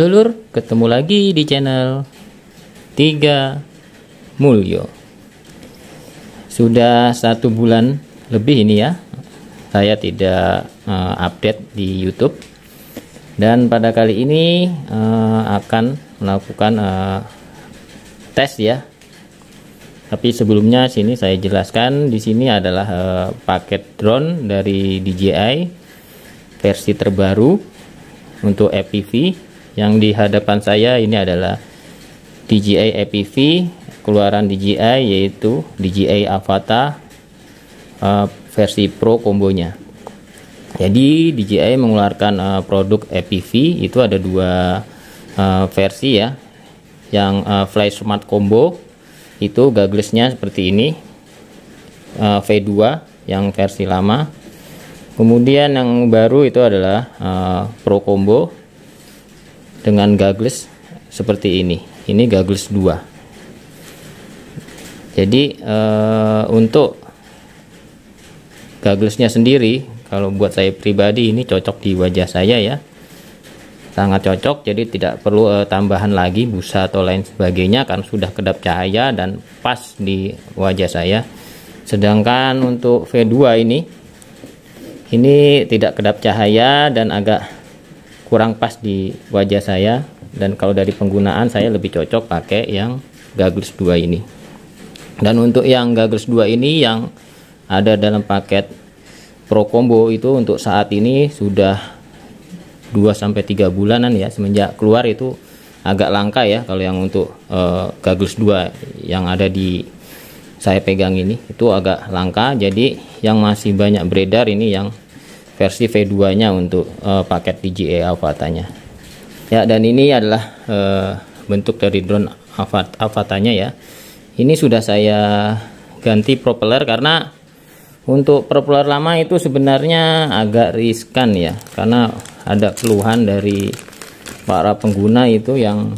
Halo Lur, ketemu lagi di channel 3 Mulyo. Sudah satu bulan lebih ini ya, saya tidak uh, update di YouTube. Dan pada kali ini uh, akan melakukan uh, tes ya. Tapi sebelumnya sini saya jelaskan di sini adalah uh, paket drone dari DJI versi terbaru untuk FPV yang di hadapan saya ini adalah DJI APV keluaran DJI yaitu DJI Avata uh, versi Pro kombonya jadi DJI mengeluarkan uh, produk APV itu ada dua uh, versi ya yang uh, Fly Smart Combo itu gaglesnya seperti ini uh, V2 yang versi lama kemudian yang baru itu adalah uh, Pro Combo dengan gagles seperti ini ini gagles 2 jadi e, untuk gaglesnya sendiri kalau buat saya pribadi ini cocok di wajah saya ya sangat cocok jadi tidak perlu e, tambahan lagi busa atau lain sebagainya karena sudah kedap cahaya dan pas di wajah saya sedangkan untuk V2 ini ini tidak kedap cahaya dan agak kurang pas di wajah saya dan kalau dari penggunaan saya lebih cocok pakai yang goggles 2 ini dan untuk yang goggles 2 ini yang ada dalam paket Pro Combo itu untuk saat ini sudah 2-3 bulanan ya semenjak keluar itu agak langka ya kalau yang untuk uh, dua 2 yang ada di saya pegang ini itu agak langka jadi yang masih banyak beredar ini yang versi V2-nya untuk uh, paket DJI Avata-nya. Ya, dan ini adalah uh, bentuk dari drone Avat Avata-nya ya. Ini sudah saya ganti propeller karena untuk propeller lama itu sebenarnya agak riskan ya, karena ada keluhan dari para pengguna itu yang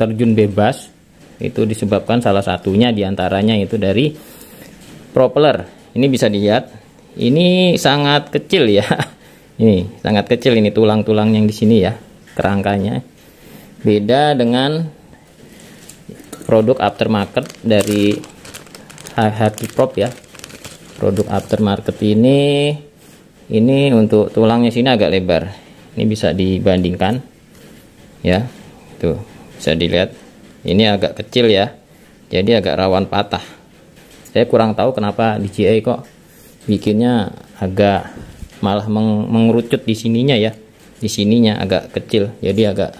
terjun bebas itu disebabkan salah satunya diantaranya itu dari propeller ini bisa dilihat ini sangat kecil ya. Ini sangat kecil ini tulang-tulang yang di sini ya, kerangkanya. Beda dengan produk aftermarket dari Happy Prop ya. Produk aftermarket ini ini untuk tulangnya sini agak lebar. Ini bisa dibandingkan ya. Tuh, bisa dilihat. Ini agak kecil ya. Jadi agak rawan patah. Saya kurang tahu kenapa di DJI kok bikinnya agak malah meng mengerucut di sininya ya di sininya agak kecil jadi agak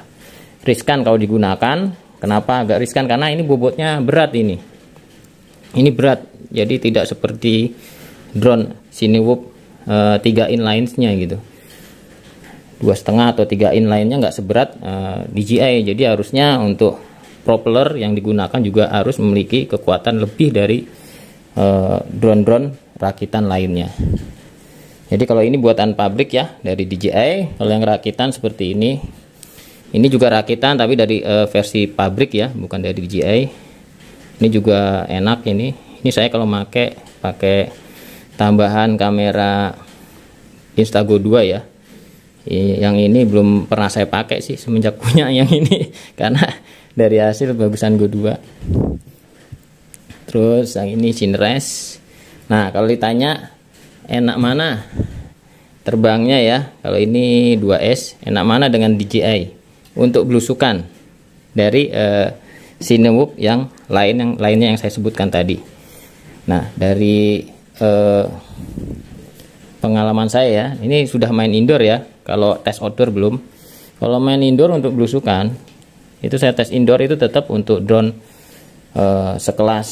riskan kalau digunakan kenapa agak riskan karena ini bobotnya berat ini ini berat jadi tidak seperti drone sini whoop e, eh, 3 inlinesnya gitu dua setengah atau tiga 3 nya nggak seberat e, eh, DJI jadi harusnya untuk propeller yang digunakan juga harus memiliki kekuatan lebih dari eh, drone-drone rakitan lainnya jadi kalau ini buatan pabrik ya dari DJI kalau yang rakitan seperti ini ini juga rakitan tapi dari e, versi pabrik ya bukan dari DJI ini juga enak ini ini saya kalau pakai pakai tambahan kamera Instago 2 ya yang ini belum pernah saya pakai sih semenjak punya yang ini karena dari hasil bagusan Go 2 terus yang ini Cinres Nah, kalau ditanya enak mana terbangnya ya, kalau ini 2S, enak mana dengan DJI untuk belusukan dari uh, eh, Cinewoop yang lain yang lainnya yang saya sebutkan tadi. Nah, dari uh, pengalaman saya ya, ini sudah main indoor ya, kalau tes outdoor belum. Kalau main indoor untuk belusukan, itu saya tes indoor itu tetap untuk drone uh, sekelas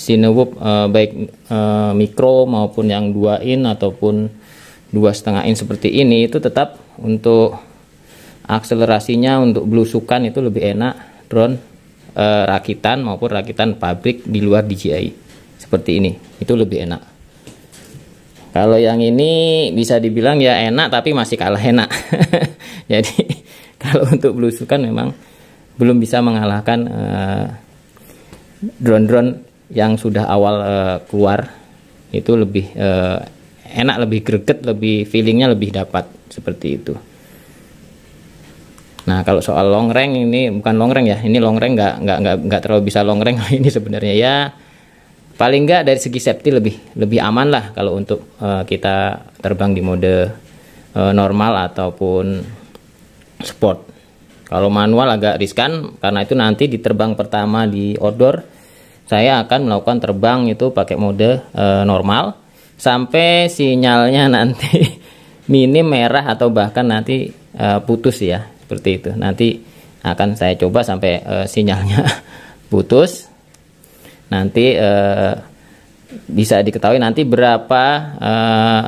Sinewup uh, eh, baik uh, mikro maupun yang 2 in ataupun dua setengah in seperti ini itu tetap untuk akselerasinya untuk belusukan itu lebih enak drone uh, rakitan maupun rakitan pabrik di luar DJI seperti ini itu lebih enak kalau yang ini bisa dibilang ya enak tapi masih kalah enak jadi kalau untuk belusukan memang belum bisa mengalahkan uh, drone -drone yang sudah awal uh, keluar itu lebih uh, enak, lebih greget, lebih feelingnya lebih dapat seperti itu. Nah kalau soal long range ini bukan long range ya, ini long range nggak nggak nggak nggak terlalu bisa long range ini sebenarnya ya paling nggak dari segi safety lebih lebih aman lah kalau untuk uh, kita terbang di mode uh, normal ataupun sport. Kalau manual agak riskan karena itu nanti di terbang pertama di outdoor saya akan melakukan terbang itu pakai mode uh, normal sampai sinyalnya nanti minim merah atau bahkan nanti uh, putus ya seperti itu nanti akan saya coba sampai uh, sinyalnya putus nanti uh, bisa diketahui nanti berapa uh,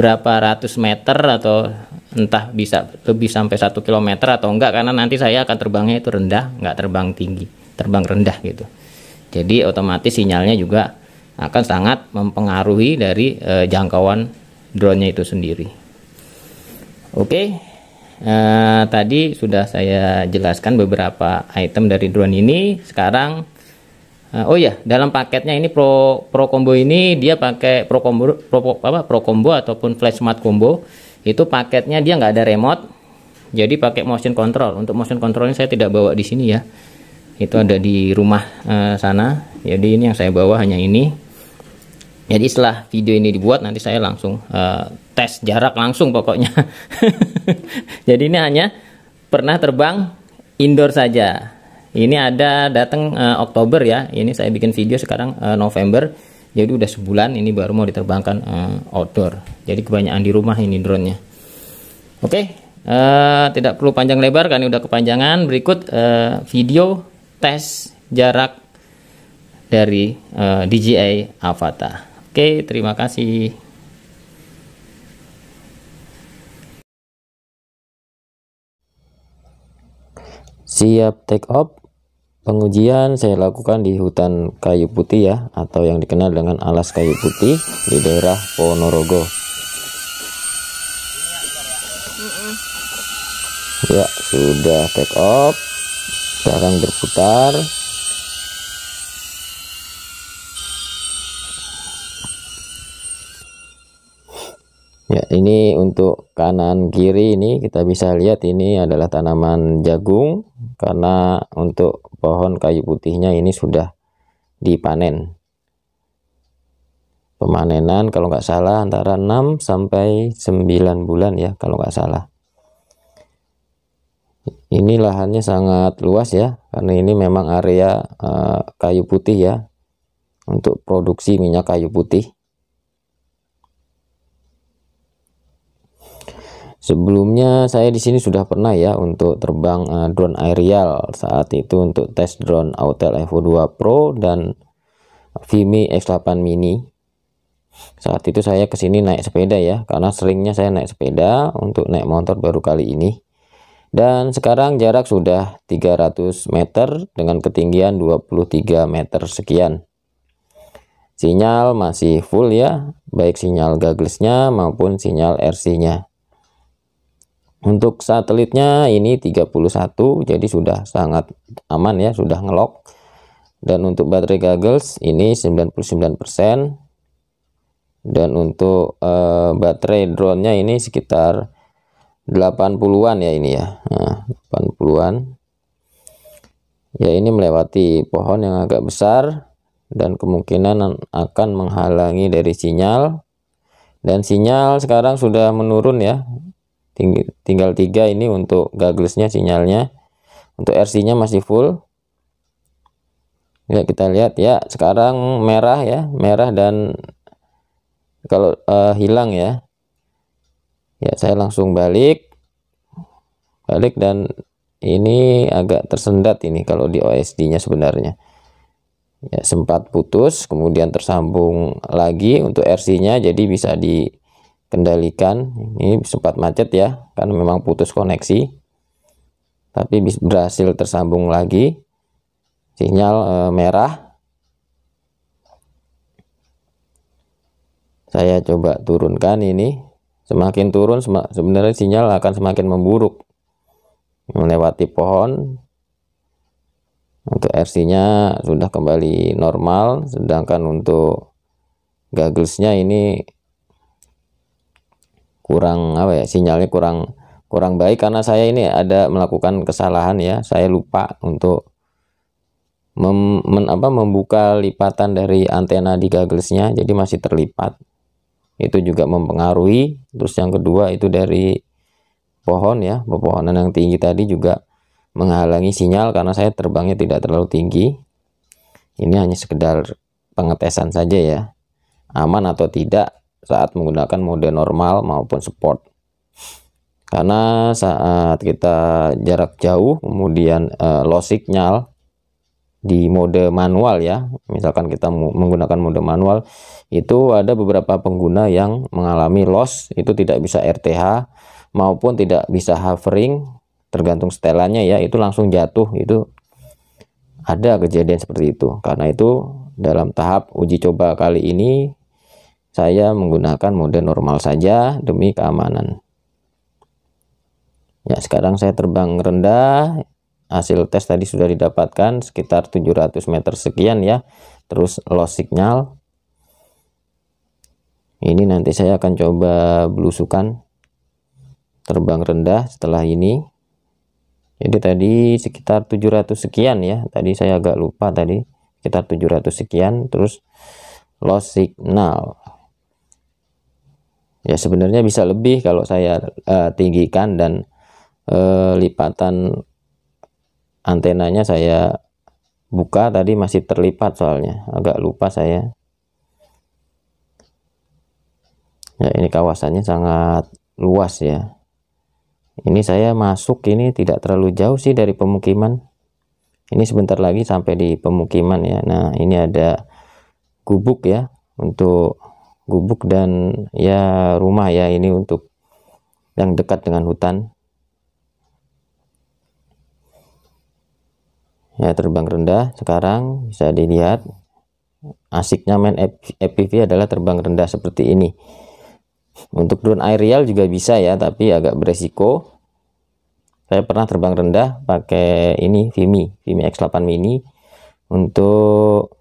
berapa ratus meter atau entah bisa lebih sampai satu kilometer atau enggak karena nanti saya akan terbangnya itu rendah enggak terbang tinggi terbang rendah gitu jadi otomatis sinyalnya juga akan sangat mempengaruhi dari e, jangkauan drone-nya itu sendiri. Oke, e, tadi sudah saya jelaskan beberapa item dari drone ini. Sekarang, eh, oh ya, dalam paketnya ini Pro Pro Combo ini dia pakai Pro Combo Pro, apa Pro Combo ataupun Flash Smart Combo itu paketnya dia nggak ada remote, jadi pakai motion control. Untuk motion Control controlnya saya tidak bawa di sini ya itu ada di rumah uh, sana jadi ini yang saya bawa hanya ini jadi setelah video ini dibuat nanti saya langsung uh, tes jarak langsung pokoknya jadi ini hanya pernah terbang indoor saja ini ada datang uh, Oktober ya ini saya bikin video sekarang uh, November jadi udah sebulan ini baru mau diterbangkan uh, outdoor jadi kebanyakan di rumah ini drone nya oke okay, uh, tidak perlu panjang lebar karena udah kepanjangan berikut uh, video tes jarak dari uh, eh, DJI Avata. Oke, terima kasih. Siap take off. Pengujian saya lakukan di hutan kayu putih ya atau yang dikenal dengan alas kayu putih di daerah Ponorogo. Ya, sudah take off sekarang berputar ya ini untuk kanan kiri ini kita bisa lihat ini adalah tanaman jagung karena untuk pohon kayu putihnya ini sudah dipanen pemanenan kalau nggak salah antara 6 sampai 9 bulan ya kalau nggak salah ini lahannya sangat luas ya, karena ini memang area uh, kayu putih ya, untuk produksi minyak kayu putih. Sebelumnya saya di sini sudah pernah ya untuk terbang uh, drone aerial saat itu untuk tes drone Autel Evo 2 Pro dan Vimi X8 Mini. Saat itu saya kesini naik sepeda ya karena seringnya saya naik sepeda untuk naik motor baru kali ini. Dan sekarang jarak sudah 300 meter dengan ketinggian 23 meter sekian. Sinyal masih full ya, baik sinyal gaglesnya maupun sinyal RC-nya. Untuk satelitnya ini 31, jadi sudah sangat aman ya, sudah ngelok. Dan untuk baterai goggles ini 99%. Dan untuk uh, baterai drone-nya ini sekitar 80-an ya ini ya. Nah, 80-an. Ya ini melewati pohon yang agak besar dan kemungkinan akan menghalangi dari sinyal. Dan sinyal sekarang sudah menurun ya. tinggal tiga ini untuk gaglesnya sinyalnya. Untuk RC-nya masih full. Ya kita lihat ya sekarang merah ya, merah dan kalau uh, hilang ya ya saya langsung balik balik dan ini agak tersendat ini kalau di OSD nya sebenarnya ya sempat putus kemudian tersambung lagi untuk RC nya jadi bisa dikendalikan ini sempat macet ya kan memang putus koneksi tapi berhasil tersambung lagi sinyal e, merah saya coba turunkan ini semakin turun sebenarnya sinyal akan semakin memburuk melewati pohon untuk RC nya sudah kembali normal sedangkan untuk gables-nya ini kurang apa ya sinyalnya kurang kurang baik karena saya ini ada melakukan kesalahan ya saya lupa untuk mem, men, apa, membuka lipatan dari antena di gagglesnya jadi masih terlipat itu juga mempengaruhi terus yang kedua itu dari pohon ya pepohonan yang tinggi tadi juga menghalangi sinyal karena saya terbangnya tidak terlalu tinggi ini hanya sekedar pengetesan saja ya aman atau tidak saat menggunakan mode normal maupun sport karena saat kita jarak jauh kemudian e, eh, low signal di mode manual ya misalkan kita menggunakan mode manual itu ada beberapa pengguna yang mengalami loss itu tidak bisa RTH maupun tidak bisa hovering tergantung setelannya ya itu langsung jatuh itu ada kejadian seperti itu karena itu dalam tahap uji coba kali ini saya menggunakan mode normal saja demi keamanan ya sekarang saya terbang rendah hasil tes tadi sudah didapatkan sekitar 700 meter sekian ya terus loss signal ini nanti saya akan coba belusukan terbang rendah setelah ini jadi tadi sekitar 700 sekian ya tadi saya agak lupa tadi sekitar 700 sekian terus loss signal ya sebenarnya bisa lebih kalau saya uh, tinggikan dan uh, lipatan antenanya saya buka tadi masih terlipat soalnya agak lupa saya ya ini kawasannya sangat luas ya ini saya masuk ini tidak terlalu jauh sih dari pemukiman ini sebentar lagi sampai di pemukiman ya Nah ini ada gubuk ya untuk gubuk dan ya rumah ya ini untuk yang dekat dengan hutan ya terbang rendah sekarang bisa dilihat asiknya main FPV adalah terbang rendah seperti ini untuk drone aerial juga bisa ya tapi agak beresiko saya pernah terbang rendah pakai ini Vimi Vimi X8 mini untuk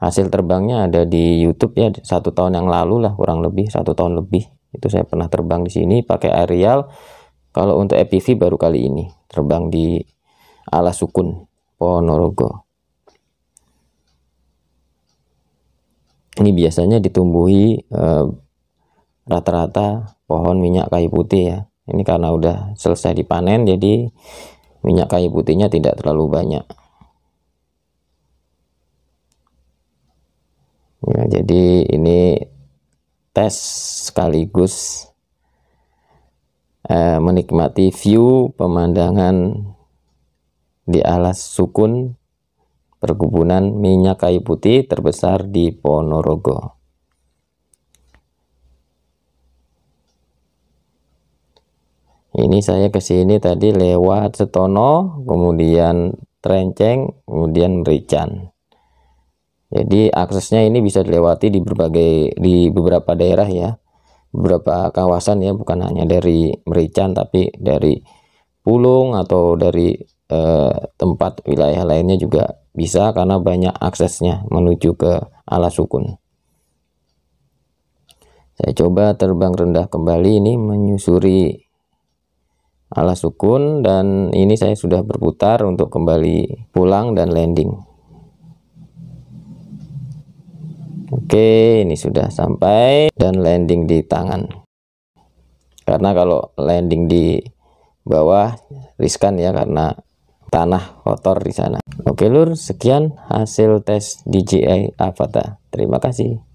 hasil terbangnya ada di YouTube ya satu tahun yang lalu lah kurang lebih satu tahun lebih itu saya pernah terbang di sini pakai aerial kalau untuk FPV baru kali ini terbang di ala sukun Ponorogo. Ini biasanya ditumbuhi eh, rata-rata eh, pohon minyak kayu putih ya. Ini karena udah selesai dipanen jadi minyak kayu putihnya tidak terlalu banyak. Ya, jadi ini tes sekaligus eh, menikmati view pemandangan di alas sukun perkebunan minyak kayu putih terbesar di Ponorogo. Ini saya ke sini tadi lewat Setono, kemudian Trenceng, kemudian Merican. Jadi aksesnya ini bisa dilewati di berbagai di beberapa daerah ya. Beberapa kawasan ya, bukan hanya dari Merican tapi dari Pulung atau dari Eh, tempat wilayah lainnya juga bisa karena banyak aksesnya menuju ke alas sukun. Saya coba terbang rendah kembali ini menyusuri alas sukun dan ini saya sudah berputar untuk kembali pulang dan landing. Oke, ini sudah sampai dan landing di tangan karena kalau landing di bawah riskan ya karena tanah kotor di sana. Oke lur, sekian hasil tes DJI Avata. Terima kasih.